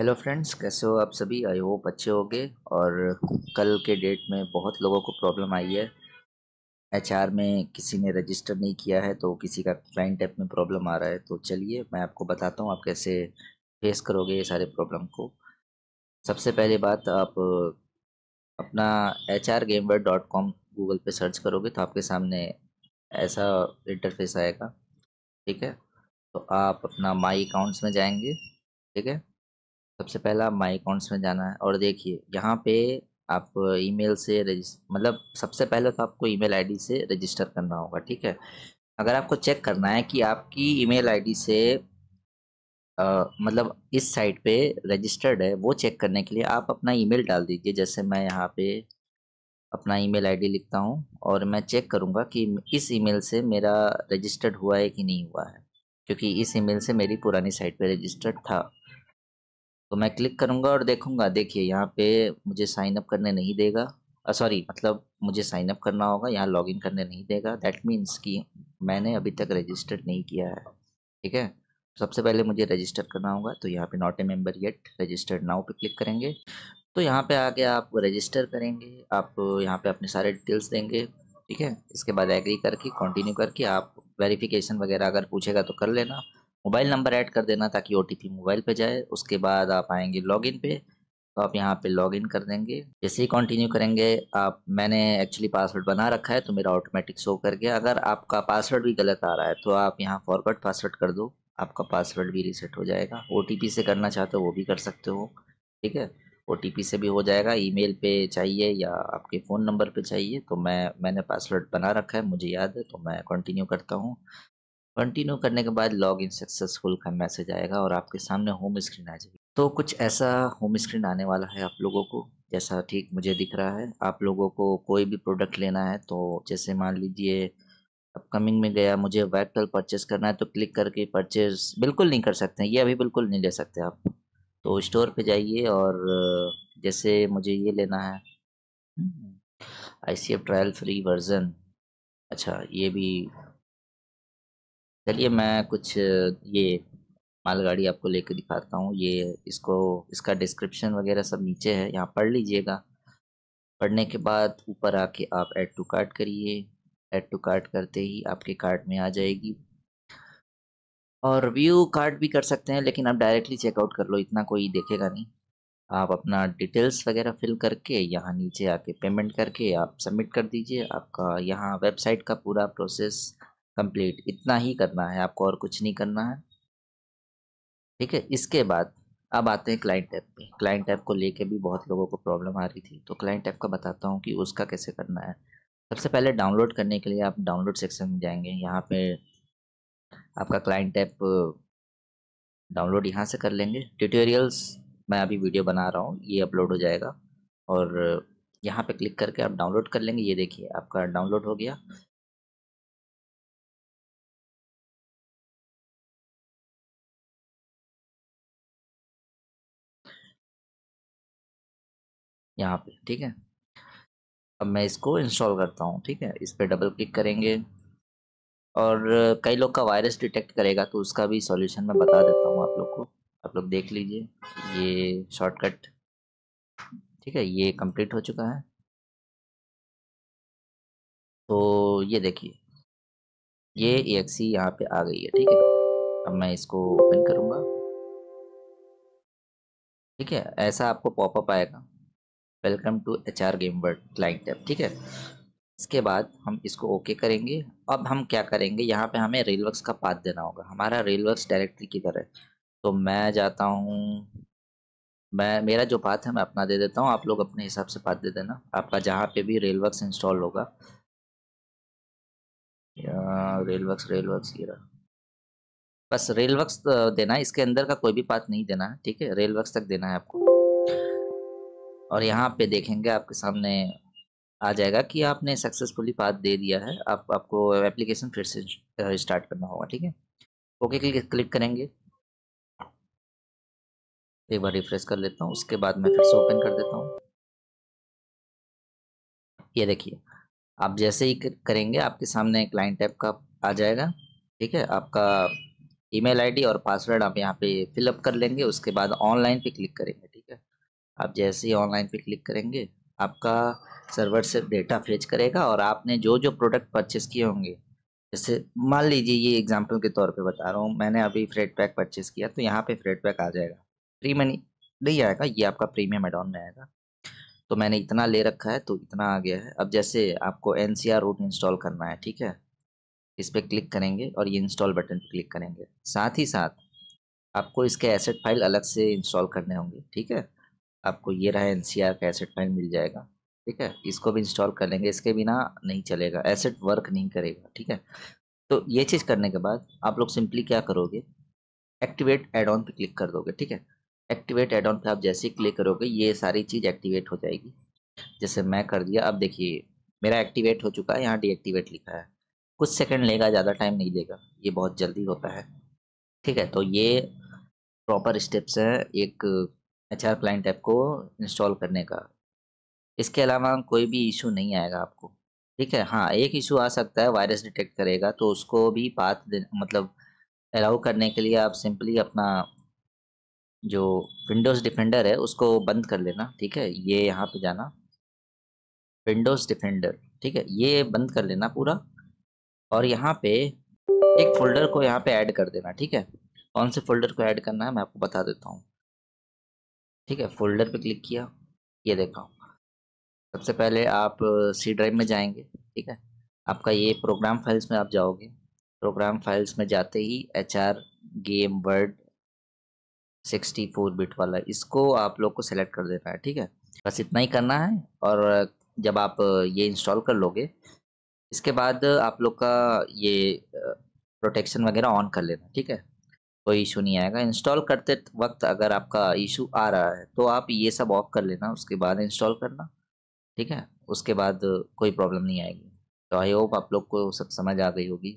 Hello friends कैसे हो आप सभी आई होप अच्छे हो और कल के डेट में बहुत लोगों को प्रॉब्लम आई है एचआर में किसी ने रजिस्टर नहीं किया है तो किसी का क्लाइंट ऐप में प्रॉब्लम आ रहा है तो चलिए मैं आपको बताता हूँ आप कैसे फेस करोगे ये सारे प्रॉब्लम को सबसे पहले बात आप अपना एच आर गेमवर डॉट कॉम गूगल पर सर्च करोगे तो आपके सामने ऐसा इंटरफेस आएगा ठीक है तो आप अपना माई अकाउंट्स में जाएंगे ठीक है सबसे पहला माई अकाउंट्स में जाना है और देखिए यहाँ पे आप ईमेल से मतलब सबसे पहले तो आपको ईमेल आईडी से रजिस्टर करना होगा ठीक है अगर आपको चेक करना है कि आपकी ईमेल आईडी से आ, मतलब इस साइट पे रजिस्टर्ड है वो चेक करने के लिए आप अपना ईमेल डाल दीजिए जैसे मैं यहाँ पे अपना ईमेल आईडी लिखता हूँ और मैं चेक करूँगा कि इस ईमेल से मेरा रजिस्टर्ड हुआ है कि नहीं हुआ है क्योंकि इस ईमेल से मेरी पुरानी साइट पर रजिस्टर्ड था तो मैं क्लिक करूँगा और देखूँगा देखिए यहाँ पे मुझे साइन अप करने नहीं देगा सॉरी मतलब मुझे साइन अप करना होगा यहाँ लॉग करने नहीं देगा दैट मीन्स कि मैंने अभी तक रजिस्टर्ड नहीं किया है ठीक है सबसे पहले मुझे रजिस्टर करना होगा तो यहाँ पे not a member yet registered now पे क्लिक करेंगे तो यहाँ पे आके आप रजिस्टर करेंगे आप यहाँ पे अपने सारे डिटेल्स देंगे ठीक है इसके बाद एग्री करके कंटिन्यू करके आप वेरिफिकेशन वगैरह अगर पूछेगा तो कर लेना मोबाइल नंबर ऐड कर देना ताकि ओ मोबाइल पे जाए उसके बाद आप आएंगे लॉगिन पे तो आप यहाँ पे लॉगिन कर देंगे जैसे ही कंटिन्यू करेंगे आप मैंने एक्चुअली पासवर्ड बना रखा है तो मेरा ऑटोमेटिक शो कर गया अगर आपका पासवर्ड भी गलत आ रहा है तो आप यहाँ फॉरवर्ड पासवर्ड कर दो आपका पासवर्ड भी रीसेट हो जाएगा ओ से करना चाहते हो वो भी कर सकते हो ठीक है ओ से भी हो जाएगा ईमेल पे चाहिए या आपके फ़ोन नंबर पे चाहिए तो मैं मैंने पासवर्ड बना रखा है मुझे याद है तो मैं कंटिन्यू करता हूँ कंटिन्यू करने के बाद लॉग इन सक्सेसफुल का मैसेज आएगा और आपके सामने होम स्क्रीन आ जाएगी तो कुछ ऐसा होम स्क्रीन आने वाला है आप लोगों को जैसा ठीक मुझे दिख रहा है आप लोगों को कोई भी प्रोडक्ट लेना है तो जैसे मान लीजिए अपकमिंग में गया मुझे वैक्टल परचेस करना है तो क्लिक करके परचेस बिल्कुल नहीं कर सकते ये अभी बिल्कुल नहीं ले सकते आप तो स्टोर पे जाइए और जैसे मुझे ये लेना है I C F trial free version अच्छा ये भी चलिए मैं कुछ ये मालगाड़ी आपको लेके दिखाता हूँ ये इसको इसका डिस्क्रिप्शन वगैरह सब नीचे है यहाँ पढ़ लीजिएगा पढ़ने के बाद ऊपर आके आप ऐड टू कार्ट करिए ऐड टू कार्ट करते ही आपके कार्ट में आ जाएगी और व्यू कार्ट भी कर सकते हैं लेकिन आप डायरेक्टली चेकआउट कर लो इतना कोई देखेगा नहीं आप अपना डिटेल्स वगैरह फिल करके यहाँ नीचे आके पेमेंट करके आप सबमिट कर दीजिए आपका यहाँ वेबसाइट का पूरा प्रोसेस कंप्लीट इतना ही करना है आपको और कुछ नहीं करना है ठीक है इसके बाद अब आते हैं क्लाइंट ऐप पे क्लाइंट ऐप को लेके भी बहुत लोगों को प्रॉब्लम आ रही थी तो क्लाइंट ऐप का बताता हूँ कि उसका कैसे करना है सबसे पहले डाउनलोड करने के लिए आप डाउनलोड सेक्शन में जाएंगे यहाँ पे आपका क्लाइंट ऐप डाउनलोड यहाँ से कर लेंगे ट्यूटोरियल्स मैं अभी वीडियो बना रहा हूँ ये अपलोड हो जाएगा और यहाँ पे क्लिक करके आप डाउनलोड कर लेंगे ये देखिए आपका डाउनलोड हो गया यहाँ पे ठीक है अब मैं इसको इंस्टॉल करता हूँ ठीक है इस पर डबल क्लिक करेंगे और कई लोग का वायरस डिटेक्ट करेगा तो उसका भी सॉल्यूशन मैं बता देता हूँ आप लोग को आप लोग देख लीजिए ये शॉर्टकट ठीक है ये कंप्लीट हो चुका है तो ये देखिए ये एक्सी यहाँ पे आ गई है ठीक है अब मैं इसको ओपन करूँगा ठीक है ऐसा आपको पॉपअप आएगा welcome to H R game word client app ठीक है इसके बाद हम इसको ओके okay करेंगे अब हम क्या करेंगे यहाँ पे हमें रेलवर्क्स का पाथ देना होगा हमारा रेलवर्क्स डायरेक्टरी की तरह तो मैं जाता हूँ मैं मेरा जो पाथ है मैं अपना दे देता हूँ आप लोग अपने हिसाब से पाथ दे देना आपका जहाँ पे भी रेलवर्क्स इंस्टॉल होगा रेलवर्क्स रेलवर्क्स ये रहा बस रेलवर्क्स देना इसके अंदर का कोई भी पाथ नहीं देना है ठीक है रेलवर्क्स तक देना है आपको और हम्म। यहाँ पे देखेंगे आपके सामने आ जाएगा कि आपने सक्सेसफुली पाथ दे दिया है आप आपको एप्लीकेशन फिर से स्टार्ट करना होगा ठीक है ओके क्लिक क्लिक करेंगे एक बार रिफ्रेश कर लेता हूँ उसके बाद मैं फिर से ओपन कर देता हूँ ये देखिए आप जैसे ही करेंगे आपके सामने क्लाइंट ऐप का आ जाएगा ठीक है आपका ईमेल आईडी और पासवर्ड आप यहाँ पे फिलअप कर लेंगे उसके बाद ऑनलाइन पे क्लिक करेंगे आप जैसे ही ऑनलाइन पे क्लिक करेंगे आपका सर्वर सिर्फ डेटा फेच करेगा और आपने जो जो प्रोडक्ट परचेस किए होंगे जैसे मान लीजिए ये एग्जांपल के तौर पे बता रहा हूँ मैंने अभी फ्रेड पैक परचेस किया तो यहाँ पे फ्रेड पैक आ जाएगा फ्री मनी नहीं आएगा ये आपका प्रीमियम एडॉन में आएगा तो मैंने इतना ले रखा है तो इतना आ गया है अब जैसे आपको एन रूट इंस्टॉल करना है ठीक है इस पर क्लिक करेंगे और ये इंस्टॉल बटन पर क्लिक करेंगे साथ ही साथ आपको इसके एसेट फाइल अलग से इंस्टॉल करने होंगे ठीक है आपको ये रहा एन का एसेट फाइल मिल जाएगा ठीक है इसको भी इंस्टॉल कर लेंगे इसके बिना नहीं चलेगा एसेट वर्क नहीं करेगा ठीक है तो ये चीज़ करने के बाद आप लोग सिंपली क्या करोगे एक्टिवेट एड ऑन पर क्लिक कर दोगे ठीक है एक्टिवेट एड ऑन पर आप जैसे ही क्लिक करोगे ये सारी चीज़ एक्टिवेट हो जाएगी जैसे मैं कर दिया अब देखिए मेरा एक्टिवेट हो चुका है यहाँ डीएक्टिवेट लिखा है कुछ सेकंड लेगा ज़्यादा टाइम नहीं लेगा ये बहुत जल्दी होता है ठीक है तो ये प्रॉपर स्टेप्स हैं एक एच आर क्लाइंट ऐप को इंस्टॉल करने का इसके अलावा कोई भी इशू नहीं आएगा आपको ठीक है हाँ एक इशू आ सकता है वायरस डिटेक्ट करेगा तो उसको भी पाथ मतलब अलाउ करने के लिए आप सिंपली अपना जो विंडोज़ डिफेंडर है उसको बंद कर लेना ठीक है ये यहाँ पे जाना विंडोज़ डिफेंडर ठीक है ये बंद कर लेना पूरा और यहाँ पे एक फ़ोल्डर को यहाँ पे ऐड कर देना ठीक है कौन से फोल्डर को ऐड करना है मैं आपको बता देता हूँ ठीक है फोल्डर पे क्लिक किया ये देखा सबसे पहले आप सी ड्राइव में जाएंगे ठीक है आपका ये प्रोग्राम फाइल्स में आप जाओगे प्रोग्राम फाइल्स में जाते ही H R game word sixty four bit वाला इसको आप लोग को सेलेक्ट कर देना है ठीक है बस इतना ही करना है और जब आप ये इंस्टॉल कर लोगे इसके बाद आप लोग का ये प्रोटेक्शन वगैरह ऑन कर लेना ठीक है कोई इशू नहीं आएगा इंस्टॉल करते वक्त अगर आपका इशू आ रहा है तो आप ये सब ऑफ कर लेना उसके बाद इंस्टॉल करना ठीक है उसके बाद कोई प्रॉब्लम नहीं आएगी तो आई होप आप लोग को सब समझ आ गई होगी